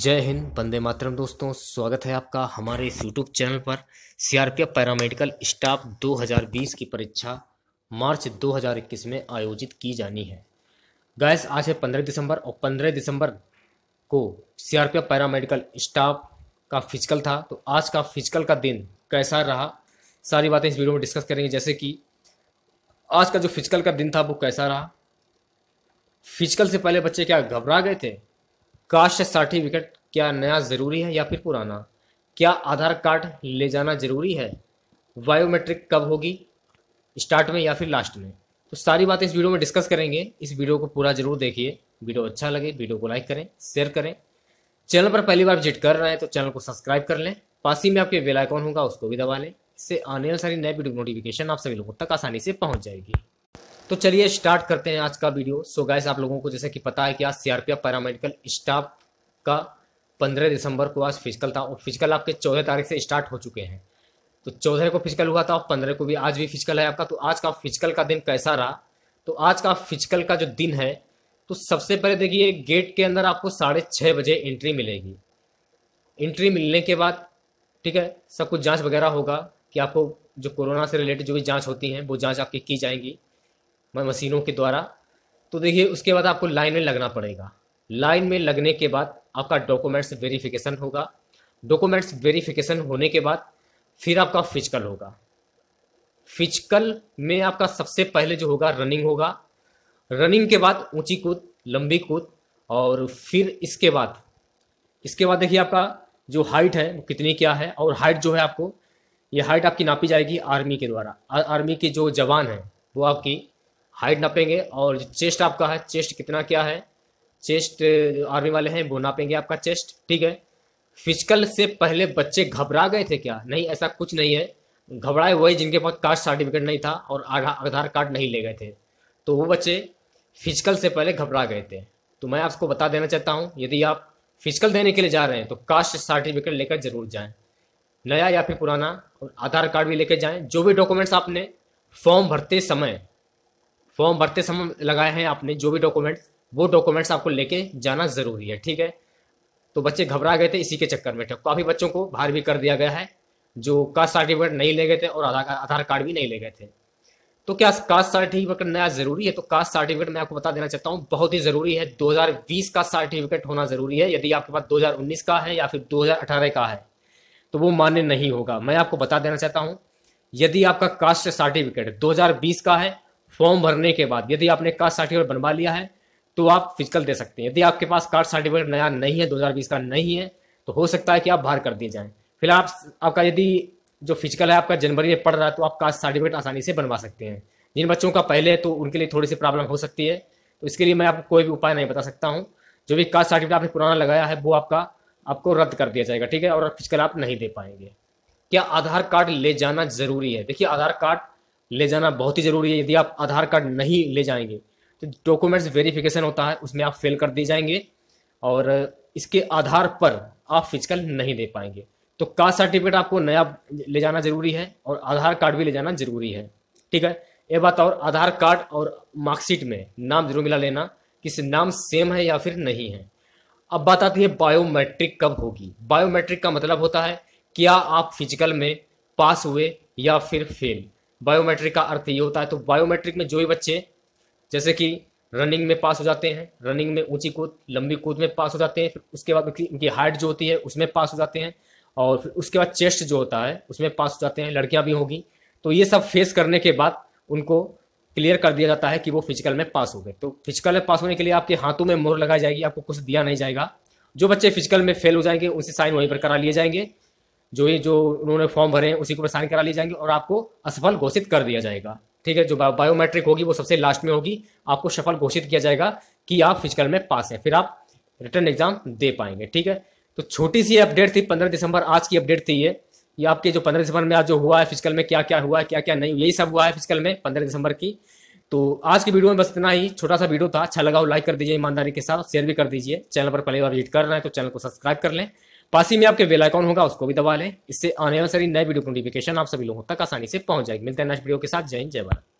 जय हिंद बंदे मातरम दोस्तों स्वागत है आपका हमारे इस यूट्यूब चैनल पर सीआरपीएफ पैरामेडिकल स्टाफ 2020 की परीक्षा मार्च 2021 में आयोजित की जानी है गैस आज है 15 दिसंबर और 15 दिसंबर को सीआरपीएफ पैरामेडिकल स्टाफ का फिजिकल था तो आज का फिजिकल का दिन कैसा रहा सारी बातें इस वीडियो में डिस्कस करेंगे जैसे कि आज का जो फिजिकल का दिन था वो कैसा रहा फिजिकल से पहले बच्चे क्या घबरा गए थे कास्ट सर्टिफिकेट क्या नया ज़रूरी है या फिर पुराना क्या आधार कार्ड ले जाना ज़रूरी है बायोमेट्रिक कब होगी स्टार्ट में या फिर लास्ट में तो सारी बातें इस वीडियो में डिस्कस करेंगे इस वीडियो को पूरा जरूर देखिए वीडियो अच्छा लगे वीडियो को लाइक करें शेयर करें चैनल पर पहली बार विजिट कर रहे हैं तो चैनल को सब्सक्राइब कर लें पास ही में आपके बेलाइकॉन होगा उसको भी दबा लें इससे आने वाली सारी नए वीडियो नोटिफिकेशन आप सभी लोगों तक आसानी से पहुंच जाएगी तो चलिए स्टार्ट करते हैं आज का वीडियो सो so गाइस आप लोगों को जैसे कि पता है कि आज सीआरपीएफ पैरामेडिकल स्टाफ का पंद्रह दिसंबर को आज फिजिकल था और फिजिकल आपके चौदह तारीख से स्टार्ट हो चुके हैं तो चौदह को फिजिकल हुआ था और पंद्रह को भी आज भी फिजिकल है आपका तो आज का फिजिकल का दिन कैसा रहा तो आज का फिजिकल का जो दिन है तो सबसे पहले देखिए गेट के अंदर आपको साढ़े छः बजे एंट्री मिलेगी एंट्री मिलने के बाद ठीक है सब कुछ जांच वगैरह होगा कि आपको जो कोरोना से रिलेटेड जो भी जांच होती हैं वो जांच आपकी की जाएंगी मतलब मशीनों के द्वारा तो देखिए उसके बाद आपको लाइन में लगना पड़ेगा लाइन में लगने के बाद आपका डॉक्यूमेंट्स वेरिफिकेशन होगा डॉक्यूमेंट्स वेरिफिकेशन होने के बाद फिर आपका फिजिकल होगा फिजिकल में आपका सबसे पहले जो होगा रनिंग होगा रनिंग के बाद ऊंची कूद लंबी कूद और फिर इसके बाद इसके बाद देखिए आपका जो हाइट है वो कितनी क्या है और हाइट जो है आपको ये हाइट आपकी नापी जाएगी आर्मी के द्वारा आर्मी के जो जवान हैं वो आपकी हाइट नापेंगे और चेस्ट आपका है चेस्ट कितना क्या है चेस्ट आर्मी वाले हैं वो नापेंगे आपका चेस्ट ठीक है फिजिकल से पहले बच्चे घबरा गए थे क्या नहीं ऐसा कुछ नहीं है घबराए वही जिनके पास कास्ट सर्टिफिकेट नहीं था और आधार कार्ड नहीं ले गए थे तो वो बच्चे फिजिकल से पहले घबरा गए थे तो मैं आपको बता देना चाहता हूँ यदि आप फिजिकल देने के लिए जा रहे हैं तो कास्ट सर्टिफिकेट लेकर जरूर जाएं नया या फिर पुराना और आधार कार्ड भी लेकर जाएं जो भी डॉक्यूमेंट्स आपने फॉर्म भरते समय फॉर्म भरते समय लगाए हैं आपने जो भी डॉक्यूमेंट्स वो डॉक्यूमेंट्स आपको लेके जाना ज़रूरी है ठीक है तो बच्चे घबरा गए थे इसी के चक्कर में तो काफ़ी बच्चों को बाहर भी कर दिया गया है जो कास्ट सर्टिफिकेट नहीं ले गए थे और आधार कार्ड भी नहीं ले गए थे तो क्या कास्ट सर्टिफिकेट नया जरूरी है तो कास्ट सर्टिफिकेट मैं आपको बता देना चाहता हूँ बहुत ही जरूरी है 2020 का सर्टिफिकेट होना जरूरी है यदि आपके पास 2019 का है या फिर 2018 का है तो वो मान्य नहीं होगा मैं आपको बता देना चाहता हूँ यदि आपका कास्ट सर्टिफिकेट 2020 का है फॉर्म भरने के बाद यदि आपने कास्ट सर्टिफिकेट बनवा लिया है तो आप फिजिकल दे सकते हैं यदि आपके पास कास्ट सर्टिफिकेट नया नहीं है दो का नहीं है तो हो सकता है कि आप बाहर कर दिए जाएं फिलहाल आप आपका यदि जो फिजिकल है आपका जनवरी में पड़ रहा है तो आप कास्ट सर्टिफिकेट आसानी से बनवा सकते हैं जिन बच्चों का पहले है तो उनके लिए थोड़ी सी प्रॉब्लम हो सकती है तो इसके लिए मैं आपको कोई भी उपाय नहीं बता सकता हूँ जो भी कास्ट सर्टिफिकेट आपने पुराना लगाया है वो आपका आपको रद्द कर दिया जाएगा ठीक है और फिजिकल आप नहीं दे पाएंगे क्या आधार कार्ड ले जाना जरूरी है देखिए आधार कार्ड ले जाना बहुत ही ज़रूरी है यदि आप आधार कार्ड नहीं ले जाएंगे तो डॉक्यूमेंट्स वेरिफिकेशन होता है उसमें आप फेल कर दिए जाएंगे और इसके आधार पर आप फिजिकल नहीं दे पाएंगे तो कास्ट सर्टिफिकेट आपको नया ले जाना जरूरी है और आधार कार्ड भी ले जाना जरूरी है ठीक है ये बात और आधार कार्ड और मार्कशीट में नाम जरूर मिला लेना किस नाम सेम है या फिर नहीं है अब बात आती है बायोमेट्रिक कब होगी बायोमेट्रिक का मतलब होता है क्या आप फिजिकल में पास हुए या फिर फेल बायोमेट्रिक का अर्थ ये होता है तो बायोमेट्रिक में जो भी बच्चे जैसे कि रनिंग में पास हो जाते हैं रनिंग में ऊंची कूद लंबी कूद में पास हो जाते हैं फिर उसके बाद उनकी उनकी हाइट जो होती है उसमें पास हो जाते हैं और फिर उसके बाद चेस्ट जो होता है उसमें पास हो जाते हैं लड़कियां भी होगी तो ये सब फेस करने के बाद उनको क्लियर कर दिया जाता है कि वो फिजिकल में पास हो गए तो फिजिकल में पास होने के लिए आपके हाथों में मोर लगाई जाएगी आपको कुछ दिया नहीं जाएगा जो बच्चे फिजिकल में फेल हो जाएंगे उनसे साइन वहीं पर करा लिए जाएंगे जो ये जो उन्होंने फॉर्म भरे हैं उसी के ऊपर साइन करा लिए जाएंगे और आपको असफल घोषित कर दिया जाएगा ठीक है जो बायोमेट्रिक होगी वो सबसे लास्ट में होगी आपको सफल घोषित किया जाएगा कि आप फिजिकल में पास हैं फिर आप रिटर्न एग्जाम दे पाएंगे ठीक है तो छोटी सी अपडेट थी पंद्रह दिसंबर आज की अपडेट थी ये ये आपके जो पंद्रह दिसंबर में आज जो हुआ है फिजिकल में क्या क्या हुआ है क्या क्या नहीं यही सब हुआ है फिजिकल में पंद्रह दिसंबर की तो आज की वीडियो में बस इतना ही छोटा सा वीडियो था अच्छा लगा हो लाइक कर दीजिए ईमानदारी के साथ शेयर भी कर दीजिए चैनल पर पहली बार विजिट कर रहे हैं तो चैनल को सब्सक्राइब कर लें पास ही में आपके बेल आइकॉन होगा उसको भी दबा लें इससे आने वाले सारी नए वीडियो नोटिफिकेशन आप सभी लोगों तक आसानी से पहुंच जाएगी मिलते हैं नेक्स्ट वीडियो के साथ जय हिंद जय भारत